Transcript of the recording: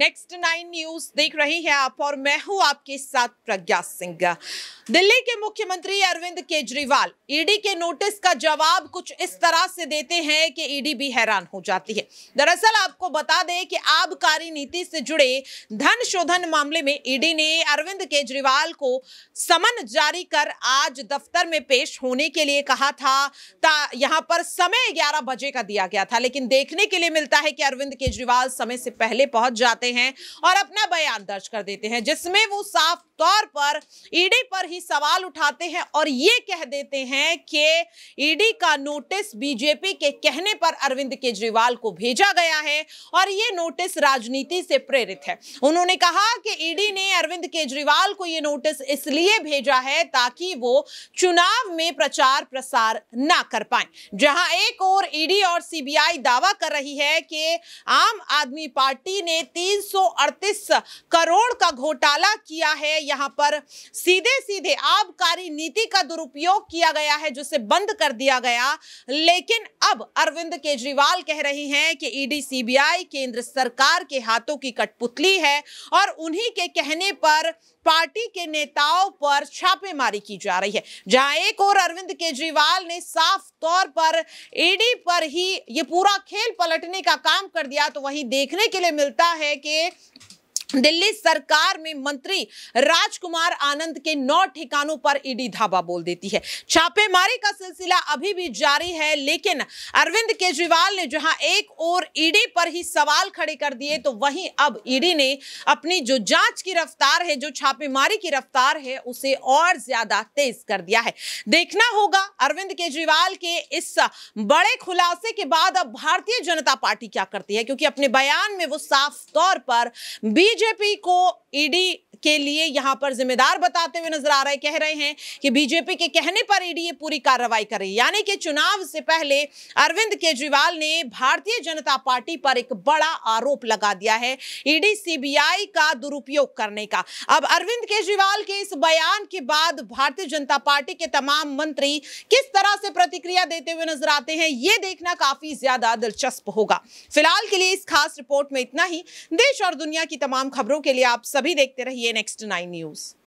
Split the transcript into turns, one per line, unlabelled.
Next nine news देख रहे हैं आप और मैं हूं आपके साथ प्रज्ञा सिंह दिल्ली के मुख्यमंत्री अरविंद केजरीवाल ईडी e के नोटिस का जवाब कुछ इस तरह से देते हैं कि ईडी e भी हैरान हो जाती है दरअसल आपको बता दें कि आबकारी नीति से जुड़े धन शोधन मामले में ईडी e ने अरविंद केजरीवाल को समन जारी कर आज दफ्तर में पेश होने के लिए कहा था यहां पर समय ग्यारह बजे का दिया गया था लेकिन देखने के लिए मिलता है कि अरविंद केजरीवाल समय से पहले पहुंच जाते हैं और अपना बयान दर्ज कर देते हैं जिसमें वो साफ तौर पर ईडी पर ही सवाल उठाते हैं और ये कह देते हैं कि ईडी का नोटिस बीजेपी के कहने पर अरविंद केजरीवाल को भेजा गया है और ये नोटिस राजनीति से प्रेरित है उन्होंने कहा कि ईडी ने अरविंद केजरीवाल को ये नोटिस इसलिए भेजा है ताकि वो चुनाव में प्रचार प्रसार ना कर पाए जहां एक और ईडी और सीबीआई दावा कर रही है कि आम आदमी पार्टी ने तीन 338 करोड़ का घोटाला किया है यहां पर सीधे सीधे आबकारी नीति का दुरुपयोग किया गया है जिसे बंद कर दिया गया लेकिन अब अरविंद केजरीवाल कह रही हैं कि ईडी सीबीआई केंद्र सरकार के हाथों की कठपुतली है और उन्हीं के कहने पर पार्टी के नेताओं पर छापेमारी की जा रही है जहां एक और अरविंद केजरीवाल ने साफ तौर पर ईडी पर ही ये पूरा खेल पलटने का काम कर दिया तो वहीं देखने के लिए मिलता है कि के दिल्ली सरकार में मंत्री राजकुमार आनंद के नौ ठिकानों पर ईडी धाबा बोल देती है छापेमारी का सिलसिला अभी भी जारी है लेकिन अरविंद केजरीवाल ने जहां एक ओर ईडी पर ही सवाल खड़े कर दिए तो वहीं अब ईडी ने अपनी जो जांच की रफ्तार है जो छापेमारी की रफ्तार है उसे और ज्यादा तेज कर दिया है देखना होगा अरविंद केजरीवाल के इस बड़े खुलासे के बाद अब भारतीय जनता पार्टी क्या करती है क्योंकि अपने बयान में वो साफ तौर पर बीज बीजेपी को ईडी के लिए यहां पर जिम्मेदार बताते हुए नजर आ रहे कह रहे हैं कि बीजेपी के कहने पर ईडी ये पूरी कार्रवाई कर रही यानी कि चुनाव से पहले अरविंद केजरीवाल ने भारतीय जनता पार्टी पर एक बड़ा आरोप लगा दिया है ईडी सीबीआई का दुरुपयोग करने का अब अरविंद केजरीवाल के इस बयान के बाद भारतीय जनता पार्टी के तमाम मंत्री किस तरह से प्रतिक्रिया देते हुए नजर आते हैं ये देखना काफी ज्यादा दिलचस्प होगा फिलहाल के लिए इस खास रिपोर्ट में इतना ही देश और दुनिया की तमाम खबरों के लिए आप सभी देखते रहिए Next to 9 News.